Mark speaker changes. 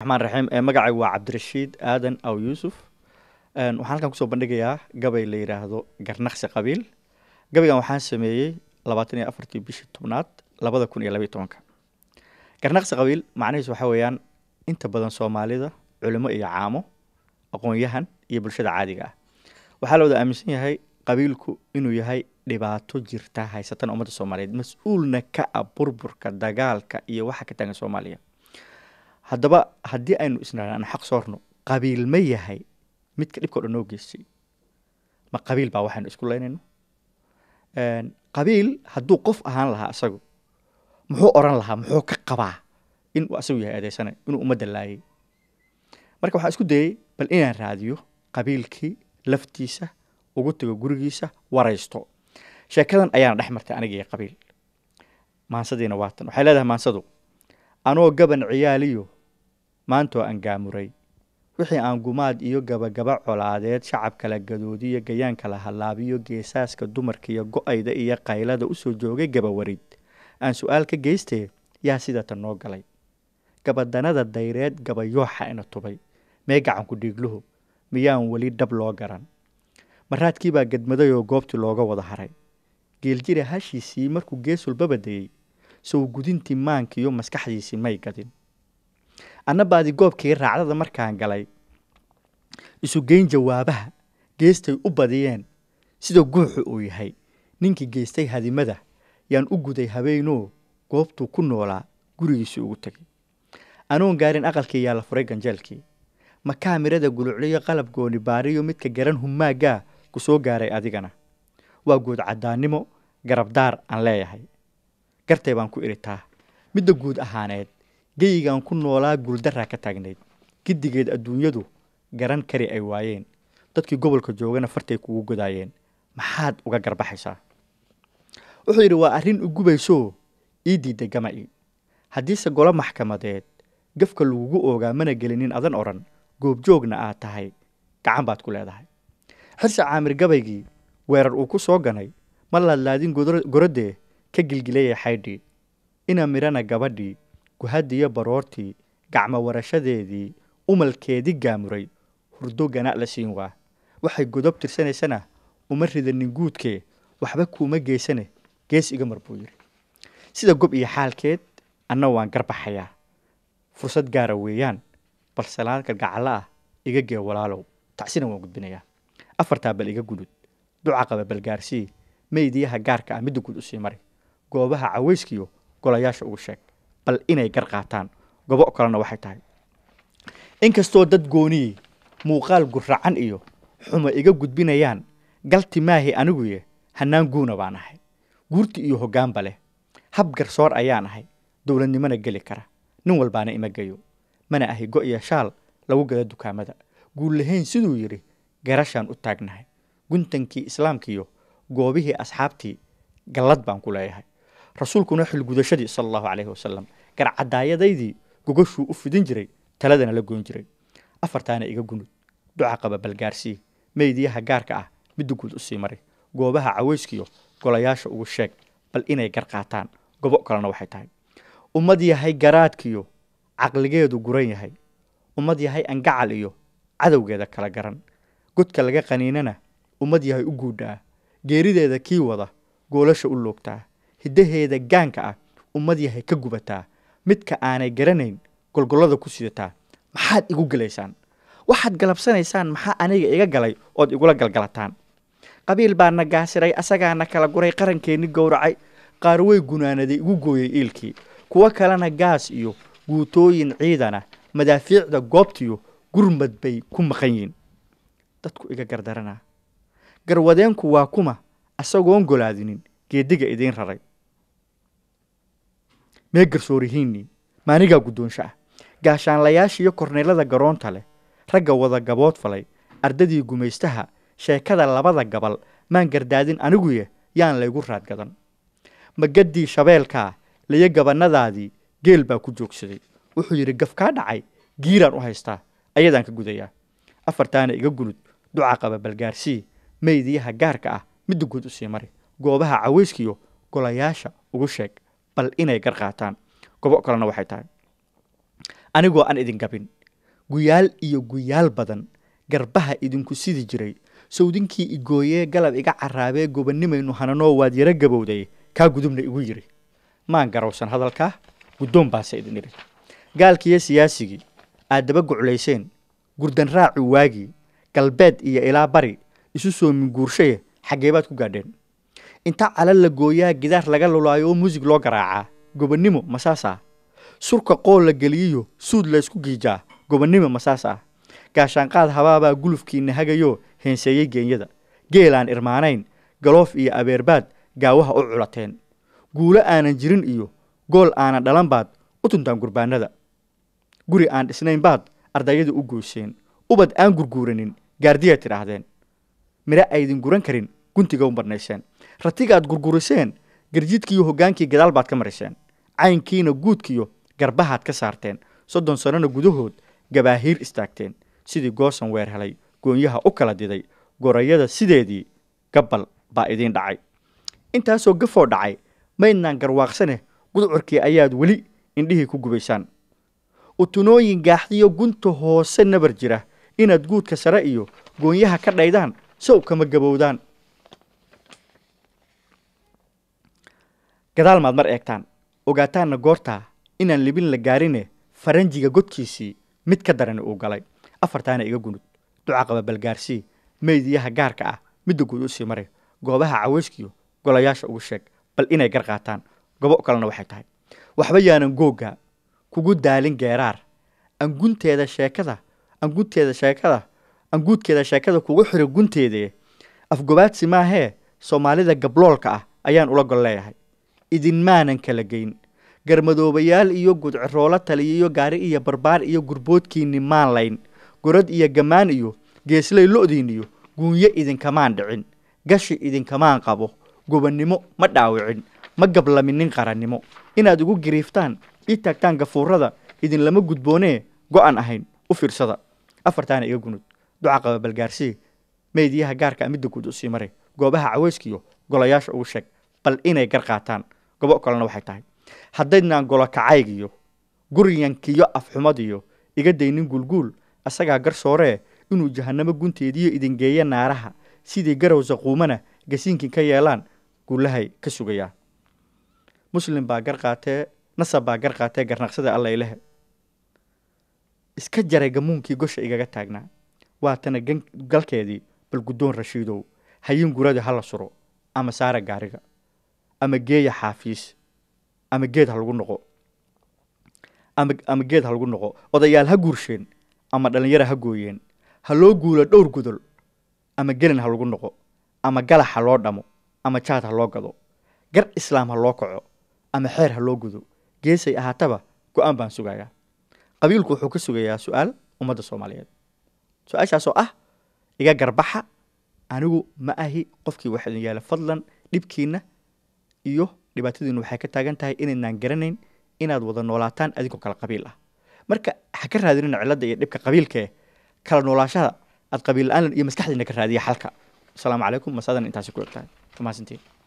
Speaker 1: raxmaan raxiim ee magacay waa cabdirashiid aadan aw yuusuf waxaan halkan kusoo bandhigayaa gabay la yidhaahdo garnaqsi qabiil gabaygan waxaan sameeyey labaatan iyo afartii bishii tobnaad labada kun iyo labayo tobanka garnaqsi qabiil macnihiis waxaa weeyaan inta badan soomaalida culimo iyo caamo aqoon iyo bulshada caadiga ah waxaa la wada aaminsan yahay qabiilku inuu yahay dhibaato jirta haysatan ummadda soomaaliyeed mas-uulna ka ah burburka dagaalka iyo waxa ka taagan soomaaliya haddaba haddii aynu isnaa aan xaq soorno qabiil ma yahay midka dhibkao dhan noo geystay ma qabiil baa waxaynu isku laynayno qabiil hadduu qof ahaan lahaa isagu muxuu oran lahaa muxuu ka qabaa inuu asagu yahay adeysane inuu ummadda laayay marka waxaa isku dayey bal inaan raadiyo qabiilkii laftiisa ugu tago gurigiisa waraysto sheekadan ayaana dhex martay aniga qabiil maansadiina waatan waxay leedahay maansadu anoo gaban ciyaaliyo maantoo aan gaamuray wixii aan gumaad iyo gabagaba colaadeed shacabka la gadoodiyo gayaanka la hallaabiyo geesaaska dumarkiiyo iyo go-ayda iyo qaylada u soo joogay gabawarid aan su-aal ka geystee yaa sidata noo galay gabadanada dayreed gabayooxa ina tubay mee gacanku dhiigluhu miyaan weli dhab loo garan maraadkiibaa gadmaday oo goobtii looga wada haray geeljira hashiisii markuu gees walbaba dayey sow gudintii maankiiyo maskaxdiisii may gadin annabaadi goobkii raacdada markaan galay isugeyn jawaabaha geestay u badiyeen sida guuxu uu yahay ninkii geystay hadimada yaan u guday habeenuu goobtuu ku noolaa gurigiisii ugu tegay anuun gaarin aqalkii yaalla furay ganjeelkii makaamirada gulucliyo qalab gooni baariyo midka garan humaaggaa ku soo gaaray adigana waa guud caddaannimo garabdaar aan leeyahay gartay baan ku idhitaa midda guud ahaaneed geyigan ku noolaa guuldaraa ka taagnayd giddigeed adduunyadu garan kari ay waayeen dadkii gobolka joogana fartay kugu godaayeen maxaad uga garbaxaysaa wuxuu yidhi waa arrin u gubaysoo ii diidda gamaci haddiise golo maxkamadeed gafka lagugu oogaa mana gelinin adan odhan goobjoogna aad tahay gacan baad ku leedahay xirsi caamir gabaygii weerar uu ku soo ganay ma laadlaadin goradee ka gilgilayay xaydhii ina midhana gabadhii guhadiyo baroortii gacmo warashadeedii umalkeedii gaamuray hurdo ganac la siin waa waxay godob tirsanaysana uma ridanin guudkee waxba kuuma geysane gees iga mar buu yidhi sida gob iyo xaalkeed anna waan garbaxayaa fursad gaara weeyaan balse laan kalgacallo ah iga gee walaalow tacsina waan gudbinayaa afartaa bal iga gudud duca qaba balgaarsii meydiyaha gaarka ah midda guud u sii mari goobaha cawayskiyo golayaasha ugu sheeg bal inay garqaataan gobo kalena waxay tahay inkastoo dad gooniye muuqaal gurracan iyo xuma iga gudbinayaan galti maahi aniguye hannaan guuna baan ahay guurti iyo hoggaanba leh hab garsoor ayaan ahay dowladnimona geli kara nin walbaana ima gayo mana ahi go iyo shaal lagu gada dukaamada guullahayn siduu yidhi garashaan u taagnahay guntankii islaamkiiyo goobihii asxaabtii gallad baan ku leeyahay rasuulkuna xilgudashadii sala allahu caleyhi wasalam garcadaayadaydii gogashuu u fidin jiray taladana la goyn jiray afartaana iga gunud duca qaba balgaarsii meydiyaha gaarka ah midda guud u sii maray goobaha cawayskiyo golayaasha ugu sheeg bal inay garqaataan gobo kalena waxay tahay ummad yahay garaadkiyo caqligeedu guran yahay ummad yahay angacal iyo cadowgeeda kala garan godka laga qaniinana ummad yahay u guudhaa geerideeda kii wada goolasha u loogtaa hiddaheeda gaanka ah ummad yahay ka gubataa midka aanay garanayn golgollada ku sidataa maxaad igu gelaysaan waxaad galabsanaysaan maxaa aniga iga galay ood igula galgalataan qabiil baana gaasiray asagaana kala guray qarankeenni gowracay qaar wey gunaanaday igu gooyay iilkii kuwo kalena gaas iyo guutooyin ciidana madaafiicda goobtiyo gurmad bay ku maqan yihiin dadku iga gardaranaa garwadeenku waa kuma asagoon golaadinin geeddiga idiin raray mee garsoor yihiinni ma anigaa ah gaashaanlayaasha korneelada garoonta leh ragga wada gabood falay ardadii gumaystaha sheekada labada gabal maan gardaadin aniguya yaan laygu raadgadan magaddii shabeelkaa laya gabannadaadii geel baa ku joogsaday wuxuu yidhi gaf kaa dhacay giiraan u haystaa ayadaan ka gudayaa afartaana iga gunud duca qaba balgaarsii meydiyaha gaarka ah midda guud u sii mari goobaha cawayskiyo golayaasha ugu sheeg bal inay garqaataan gobo kalena waxay tahay anigoo aan idin gabin guyaal iyo guyaal badan garbaha idinku sidi jiray sawdinkii igooyee galab iga caraabee gobannimaynu hananoo waad yaro gabowday kaa gudubna igu yidhi maan garowsan hadalkaa guddoon baase idin idhi gaalkiiyo siyaasigii aad daba guculayseen gurdan raaci waagii galbeed iyo ilaa bari isu soomin guurshaye xaggee baad ku gaadheen inta calal la gooyaa gidaar laga lulaayo oo muusig loo garaacaa gobonnimo masaasaa surka qool la geliyiyo suud laysku giijaa gobonnimo masaasaa gaashaanqaad habaabaa gulufkiina hagayo heenseeyey geenyada geelaan irmaanayn galoof iyo abeerbaad gaawaha u culateen guulo aanan jirin iyo gool aanan dhalan baad u tuntaan gurbaannada guri aan dhisnayn baad ardayada u goyseen ubad aan gurguuranin gaardiya tidhaahdeen midha aydin guran karin guntiga u badnayseen ratiga gurguriseen garjidkiiyo hoggaankii gadaal baad ka mariseen caynkiina guudkiyo garbahaad ka saarteen soddon sanona gudahood gabaahiir istaagteen sidii goosan weer helay goonyaha u kala diday gorayada sideedii gabbal baa idiin dhacay intaasoo gafoo dhacay maydnaan garwaaqsaneh gudcurkii ayaad weli indhihii ku gubaysaan utunooyin gaaxdiyo gunta hoose nabar jira inaad guudka sare iyo goonyaha ka dhaydaan sow kama gabowdaan gadaal maad mar eegtaan ogaataanna goortaa inaan libin la gaarine faranjiga godkiisii mid ka darani uu galay afartaana iga gunud ducaqaba balgaarsii meydiyaha gaarka ah midda guud u sii maray goobaha caweyskiyo golayaasha ugu sheeg bal inay garqaataan qaataan gobo kalena waxay tahay waxba yaanan googa kugu daalin geeraar angunteeda sheekada angunteeda sheekada anguudkeeda sheekada kugu xira gunteedee afgobaadsi maahee soomaalida gabloolka ah ayaan ula gol leeyahay idinmaanan kala geyn garmadoobayaal iyo gudciroolo taliyiyo gaari iyo barbaar iyo gurboodkiinni maan layn gorad iyo gamaan iyo geeslay lo'diinniyo guunyo idinkamaan dhicin gashi idinkamaan qabo gobannimo ma dhaawicin ma gablaminin qarannimo inaad ugu giriiftaan ii taagtaan gafuurada idinlama gudboonee go'an ahayn u fiirsada afartaana iga gunud duca qaba balgaarsii meydyaha gaarka amidda ah, guud usii maray goobaha cawayskiyo golayaasha ugu sheeg bal inay garqaataan gobo kalena waxay tahay haddaynan golokacaygiyo iyo afxumadiyo iga daynin guulguul asagaa garsooree inuu jahanamo gunteediyo idingeeya naaraha sidii garow saquumana gasiinkii ka yeelaan guullahay ka sugayaa muslim baa garqaatee nasab baa garqaatee garnaqsada garnaqsada allailehe iska jaray gamuunkii gosha igaga taagnaa waatana galkeedii balguddoon rashiidow hayin gurada ha la suro ama saara gaariga ama geeya xaafiis ama geed ha lagu noqo ama ama geed ha lagu noqo odayaal ha guursheen ama dhallinyara ha gooyeen ha loo guulo dhowr gudol ama gelin ha lagu noqo ama galax ha loo dhamo ama jaad ha loo gado gar islaam ha loo kaco ama xeer ha loo gudo geesay ahaataba go-aan baan sugayaa qabiilku wuxuu ka sugayaa su-aal ummadda soomaaliyeed su-aashaasoo ah iga garbaxa anigu ma ahi qofkii wax yaala fadlan dhibkiinna iyo dhibaatadiinu waxay ka taagan tahay inaynaan garanayn inaad wada noolaataan adigoo kala qabiil ah marka ha ka raadinin cilada iyo dhibka qabiilkae kala noolaashada aad qabiil la-aan iyo maskaxdiina ka raadiya xalka asalaamu calaykum masaadan intaasi ku egtahay mahadsantiin